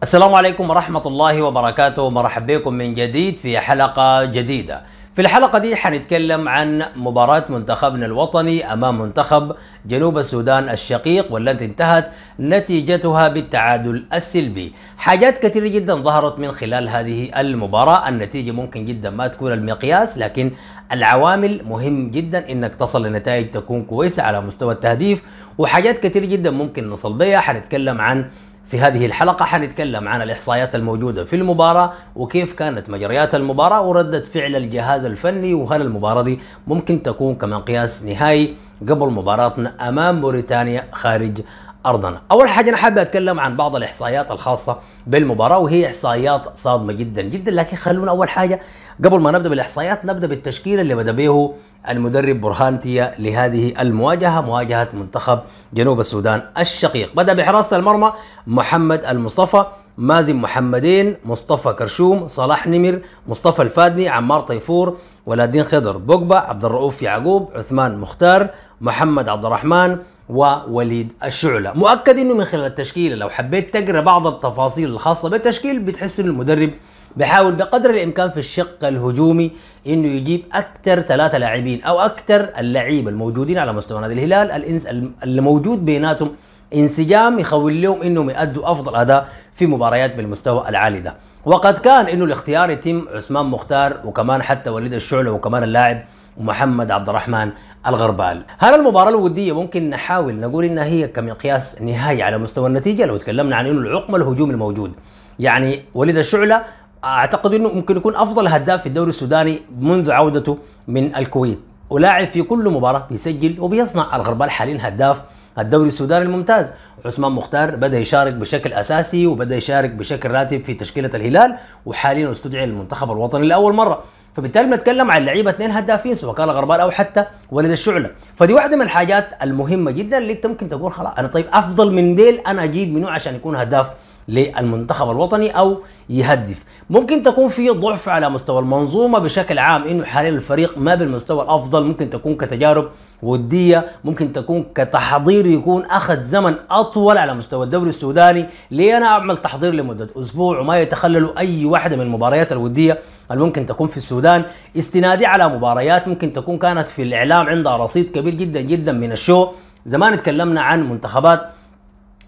السلام عليكم ورحمة الله وبركاته مرحبا بكم من جديد في حلقة جديدة في الحلقة دي حنتكلم عن مباراة منتخبنا الوطني أمام منتخب جنوب السودان الشقيق والتي انتهت نتيجتها بالتعادل السلبي حاجات كثيرة جدا ظهرت من خلال هذه المباراة النتيجة ممكن جدا ما تكون المقياس لكن العوامل مهم جدا انك تصل لنتائج تكون كويسة على مستوى التهديف وحاجات كثيرة جدا ممكن نصل بيها حنتكلم عن في هذه الحلقة حنتكلم عن الإحصائيات الموجودة في المباراة وكيف كانت مجريات المباراة وردة فعل الجهاز الفني وهل المباراة دي ممكن تكون كمان قياس نهائي قبل مباراتنا أمام موريتانيا خارج ارضنا اول حاجه انا حابب اتكلم عن بعض الاحصائيات الخاصه بالمباراه وهي احصائيات صادمه جدا جدا لكن خلونا اول حاجه قبل ما نبدا بالاحصائيات نبدا بالتشكيله اللي بدا به المدرب برهان تيا لهذه المواجهه مواجهه منتخب جنوب السودان الشقيق بدا بحراسه المرمى محمد المصطفى مازن محمدين مصطفى كرشوم صلاح نمر مصطفى الفادني عمار طيفور ولادين خضر بوجبا عبد الرؤوف يعقوب عثمان مختار محمد عبد الرحمن ووليد الشعلة مؤكد انه من خلال التشكيله لو حبيت تقرا بعض التفاصيل الخاصه بالتشكيل بتحس انه المدرب بحاول بقدر الامكان في الشق الهجومي انه يجيب اكثر ثلاثه لاعبين او اكثر اللعيبه الموجودين على مستوى نادي الهلال الانس اللي موجود بيناتهم انسجام يخول لهم انهم يأدوا افضل اداء في مباريات بالمستوى العالي ده وقد كان انه الاختيار يتم عثمان مختار وكمان حتى وليد الشعلة وكمان اللاعب ومحمد عبد الرحمن الغربال هل المباراة الودية ممكن نحاول نقول إنها هي كمقياس نهائي على مستوى النتيجة لو تكلمنا عن إنه العقم الهجوم الموجود يعني وليد الشعلة أعتقد إنه ممكن يكون أفضل هداف في الدوري السوداني منذ عودته من الكويت ولاعب في كل مباراة بيسجل وبيصنع الغربال حاليا هداف الدوري السوداني الممتاز عثمان مختار بدا يشارك بشكل اساسي وبدا يشارك بشكل راتب في تشكيله الهلال وحاليا استدعي للمنتخب الوطني لاول مره فبالتالي بنتكلم عن لعيبه اثنين هدافين سواء كان غربال او حتى ولد الشعله فدي واحده من الحاجات المهمه جدا اللي انت ممكن تقول خلاص انا طيب افضل من ديل انا اجيب منو عشان يكون هداف للمنتخب الوطني او يهدف ممكن تكون في ضعف على مستوى المنظومه بشكل عام انه حاليا الفريق ما بالمستوى الافضل ممكن تكون كتجارب وديه ممكن تكون كتحضير يكون اخذ زمن اطول على مستوى الدوري السوداني ليه انا اعمل تحضير لمده اسبوع وما يتخلل اي واحده من المباريات الوديه اللي ممكن تكون في السودان استنادي على مباريات ممكن تكون كانت في الاعلام عندها رصيد كبير جدا جدا من الشو زمان اتكلمنا عن منتخبات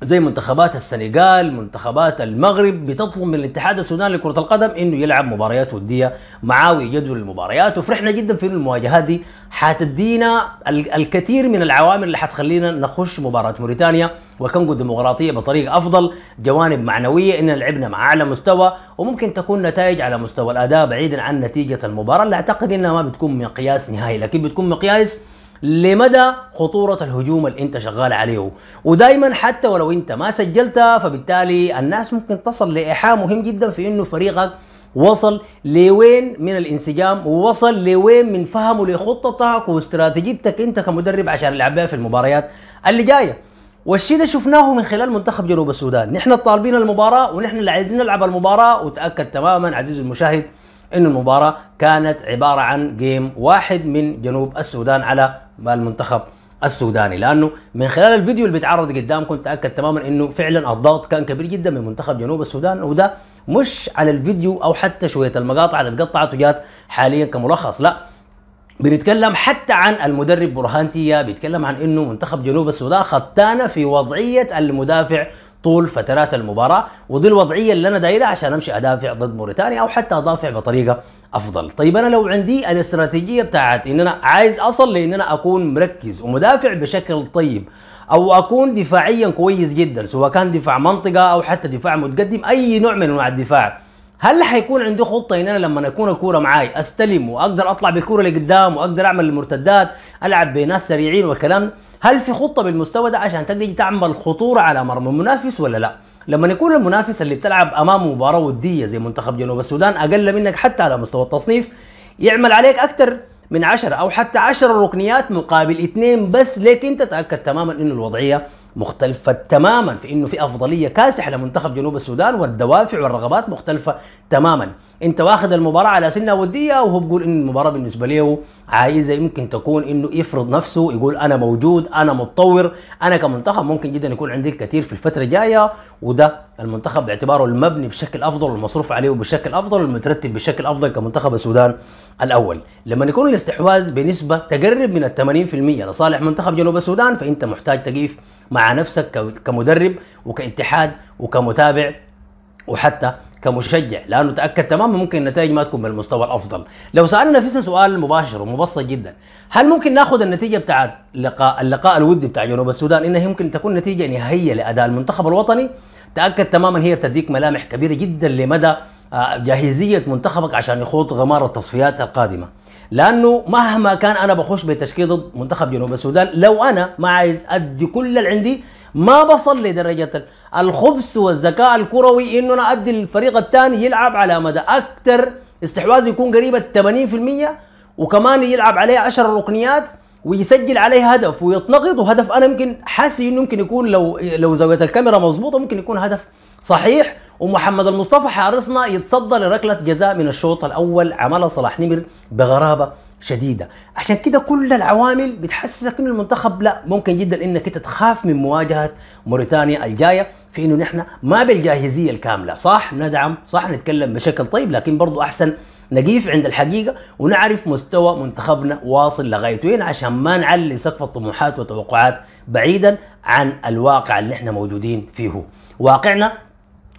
زي منتخبات السنغال منتخبات المغرب بتطلب من الاتحاد السوداني لكرة القدم انه يلعب مباريات ودية معاه ويجدول المباريات وفرحنا جدا في المواجهات دي حتدينا الكثير من العوامل اللي حتخلينا نخش مباراة موريتانيا وكونغو الديمقراطية بطريقة افضل جوانب معنوية اننا لعبنا مع اعلى مستوى وممكن تكون نتائج على مستوى الاداء بعيدا عن نتيجة المباراة اللي اعتقد انها ما بتكون مقياس نهائي لكن بتكون مقياس لمدى خطورة الهجوم اللي انت شغال عليه ودائما حتى ولو انت ما سجلتها فبالتالي الناس ممكن تصل لإيحاء مهم جدا في انه فريقك وصل لوين من الانسجام ووصل لوين من فهمه لخطتك واستراتيجيتك انت كمدرب عشان تلعبها في المباريات اللي جايه والشيء ده شفناه من خلال منتخب جنوب السودان نحن طالبين المباراه ونحن اللي عايزين نلعب المباراه وتاكد تماما عزيزي المشاهد ان المباراه كانت عباره عن جيم واحد من جنوب السودان على المنتخب السوداني لانه من خلال الفيديو اللي بيتعرض قدامكم تاكد تماما انه فعلا الضغط كان كبير جدا من منتخب جنوب السودان وده مش على الفيديو او حتى شويه المقاطع اللي اتقطعت وجات حاليا كملخص لا بنتكلم حتى عن المدرب برهان تيا بيتكلم عن انه منتخب جنوب السودان ختانه في وضعيه المدافع طول فترات المباراه ودي الوضعيه اللي انا دايرها عشان امشي ادافع ضد موريتانيا او حتى ادافع بطريقه افضل طيب انا لو عندي الاستراتيجيه بتاعت ان انا عايز اصل لان انا اكون مركز ومدافع بشكل طيب او اكون دفاعيا كويس جدا سواء كان دفاع منطقه او حتى دفاع متقدم اي نوع من انواع الدفاع هل حيكون عندي خطه ان انا لما اكون الكوره معاي استلم واقدر اطلع بالكوره لقدام واقدر اعمل المرتدات العب بناس سريعين والكلام ده هل في خطه بالمستوى ده عشان تقدر تعمل خطوره على مرمى المنافس ولا لا لما يكون المنافس اللي بتلعب امامه مباراه وديه زي منتخب جنوب السودان اقل منك حتى على مستوى التصنيف يعمل عليك اكثر من 10 او حتى 10 ركنيات مقابل اثنين بس ليك انت تاكد تماما انه الوضعيه مختلفة تماما في انه في افضلية كاسحة لمنتخب جنوب السودان والدوافع والرغبات مختلفة تماما، انت واخذ المباراة على سنة ودية وهو بيقول انه المباراة بالنسبة له عايزة يمكن تكون انه يفرض نفسه يقول انا موجود انا متطور انا كمنتخب ممكن جدا يكون عندي الكثير في الفترة الجاية وده المنتخب باعتباره المبني بشكل افضل والمصروف عليه بشكل افضل والمترتب بشكل افضل كمنتخب السودان الاول، لما يكون الاستحواذ بنسبة تقرب من ال 80% لصالح منتخب جنوب السودان فانت محتاج تقيف مع نفسك كمدرب وكاتحاد وكمتابع وحتى كمشجع لانه تاكد تماما ممكن النتائج ما تكون بالمستوى الافضل لو سالنا نفسنا سؤال مباشر ومبسط جدا هل ممكن ناخذ النتيجه بتاعت اللقاء اللقاء الودي بتاع جنوب السودان انها يمكن تكون نتيجه نهائيه لاداء المنتخب الوطني تاكد تماما هي بتديك ملامح كبيره جدا لمدى آه، جاهزيه منتخبك عشان يخوض غمار التصفيات القادمه لانه مهما كان انا بخش بتشكيل ضد منتخب جنوب السودان لو انا ما عايز ادي كل اللي عندي ما بصل لدرجه الخبث والذكاء الكروي انه انا ادي الفريق الثاني يلعب على مدى اكثر استحواذ يكون قريب 80% وكمان يلعب عليه 10 ركنيات ويسجل عليه هدف ويتنقض وهدف انا يمكن حاسي انه ممكن يكون لو لو زاويه الكاميرا مظبوطه ممكن يكون هدف صحيح ومحمد المصطفى حارسنا يتصدى لركله جزاء من الشوط الاول عملها صلاح نمر بغرابه شديده عشان كده كل العوامل بتحسسك ان المنتخب لا ممكن جدا انك انت تخاف من مواجهه موريتانيا الجايه في انه نحن ما بالجاهزيه الكامله صح ندعم صح نتكلم بشكل طيب لكن برضو احسن نقيف عند الحقيقة ونعرف مستوى منتخبنا واصل لغاية وين عشان ما نعلي سقف الطموحات والتوقعات بعيدا عن الواقع اللي احنا موجودين فيه واقعنا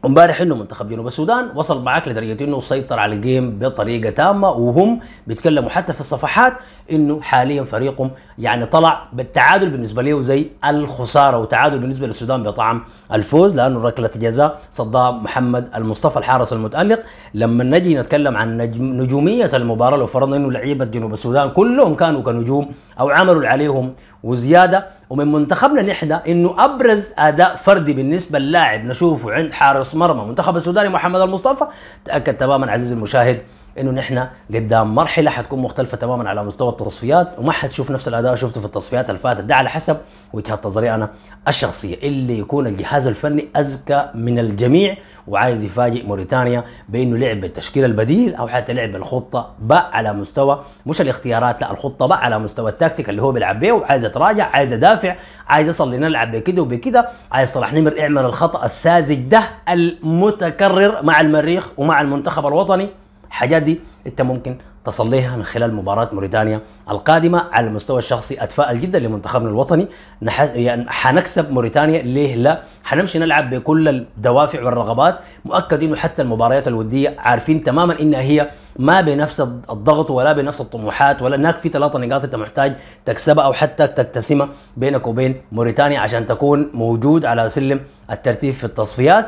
امبارح انه منتخب جنوب السودان وصل معاك لدرجه انه سيطر على الجيم بطريقه تامه وهم بيتكلموا حتى في الصفحات انه حاليا فريقهم يعني طلع بالتعادل بالنسبه له زي الخساره وتعادل بالنسبه للسودان بطعم الفوز لانه ركله جزاء صدام محمد المصطفى الحارس المتالق لما نجي نتكلم عن نجم نجوميه المباراه لو فرضنا انه لعيبه جنوب السودان كلهم كانوا كنجوم او عملوا اللي عليهم وزياده ومن منتخبنا نحن انه ابرز اداء فردي بالنسبه للاعب نشوفه عند حارس مرمى منتخب السوداني محمد المصطفى تاكد تماما عزيزي المشاهد انه نحن قدام مرحله حتكون مختلفه تماما على مستوى التصفيات وما حتشوف نفس الاداء شفته في التصفيات اللي فاتت ده على حسب وجهه نظري انا الشخصيه اللي يكون الجهاز الفني اذكى من الجميع وعايز يفاجئ موريتانيا بانه لعب بالتشكيل البديل او حتى لعب الخطه باء على مستوى مش الاختيارات لا الخطه باء على مستوى التكتيك اللي هو بيلعب بيه وعايز يتراجع عايز يدافع عايز يصل لنلعب بكده وبكده عايز صلاح نمر اعمل الخطا الساذج ده المتكرر مع المريخ ومع المنتخب الوطني الحاجات دي انت ممكن تصليها من خلال مباراة موريتانيا القادمة على المستوى الشخصي أتفائل جدا لمنتخبنا الوطني نح... يعني حنكسب موريتانيا ليه لا حنمشي نلعب بكل الدوافع والرغبات مؤكد إنه حتى المباريات الودية عارفين تماما إنها هي ما بنفس الضغط ولا بنفس الطموحات ولا هناك في ثلاثة نقاط أنت محتاج تكسبها أو حتى تكتسمها بينك وبين موريتانيا عشان تكون موجود على سلم الترتيب في التصفيات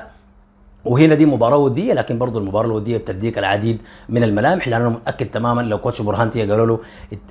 وهنا دي مباراه وديه لكن برضه المباراه الوديه بتديك العديد من الملامح لانه متاكد تماما لو كوتش برهانتي قالوا له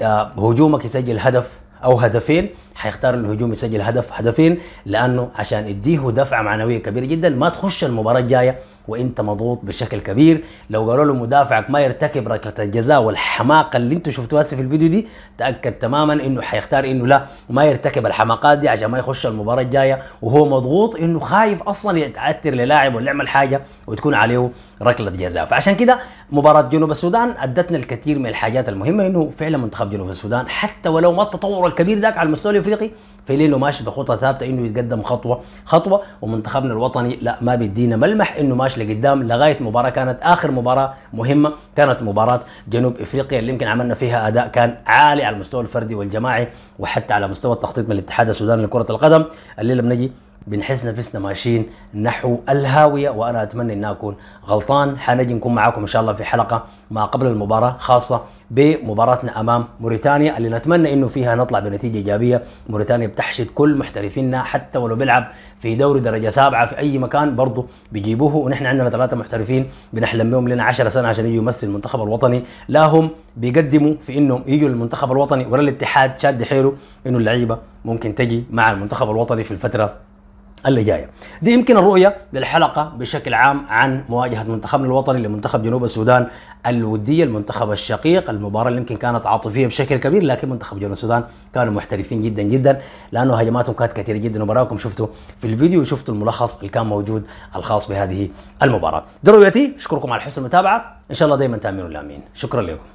آه، هجومك يسجل هدف او هدفين حيختار الهجوم يسجل هدف هدفين لانه عشان يديه دفعه معنويه كبيره جدا ما تخش المباراه الجايه وانت مضغوط بشكل كبير لو قالوا له مدافعك ما يرتكب ركله الجزاء والحماقه اللي انتم شفتوها في الفيديو دي تاكد تماما انه حيختار انه لا ما يرتكب الحماقات دي عشان ما يخش المباراه الجايه وهو مضغوط انه خايف اصلا يتاثر للاعب ولا يعمل حاجه وتكون عليه ركله جزاء فعشان كده مباراه جنوب السودان ادتنا الكثير من الحاجات المهمه انه فعلا منتخب جنوب السودان حتى ولو ما التطور الكبير ذاك على المستوى الافريقي فيليلو ماشي بخطى ثابته انه يتقدم خطوه خطوه ومنتخبنا الوطني لا ما بيدينا ملمح انه ماشي لقدام لغايه مباراه كانت اخر مباراه مهمه كانت مباراه جنوب افريقيا اللي يمكن عملنا فيها اداء كان عالي على المستوى الفردي والجماعي وحتى على مستوى التخطيط من الاتحاد السوداني لكره القدم الليله بنجي بنحس نفسنا ماشيين نحو الهاويه وانا اتمنى ان اكون غلطان حنجي نكون معاكم ان شاء الله في حلقه ما قبل المباراه خاصه بمباراتنا امام موريتانيا اللي نتمنى انه فيها نطلع بنتيجه ايجابيه موريتانيا بتحشد كل محترفينا حتى ولو بيلعب في دوري درجه سابعه في اي مكان برضه بيجيبوه ونحن عندنا ثلاثه محترفين بنحلم بهم لنا 10 سنه عشان يجوا يمثلوا المنتخب الوطني لا هم بيقدموا في انهم يجوا للمنتخب الوطني ولا الاتحاد شاد حيله انه اللعيبه ممكن تجي مع المنتخب الوطني في الفتره اللي جايه دي يمكن الرؤيه للحلقه بشكل عام عن مواجهه منتخبنا الوطني لمنتخب جنوب السودان الوديه المنتخب الشقيق المباراه اللي يمكن كانت عاطفيه بشكل كبير لكن منتخب جنوب السودان كانوا محترفين جدا جدا لانه هجماتهم كانت كثيره جدا وبراكم شفتوا في الفيديو وشفتوا الملخص اللي كان موجود الخاص بهذه المباراه درويتي اشكركم على حسن المتابعه ان شاء الله دائما تامين الامين شكرا لكم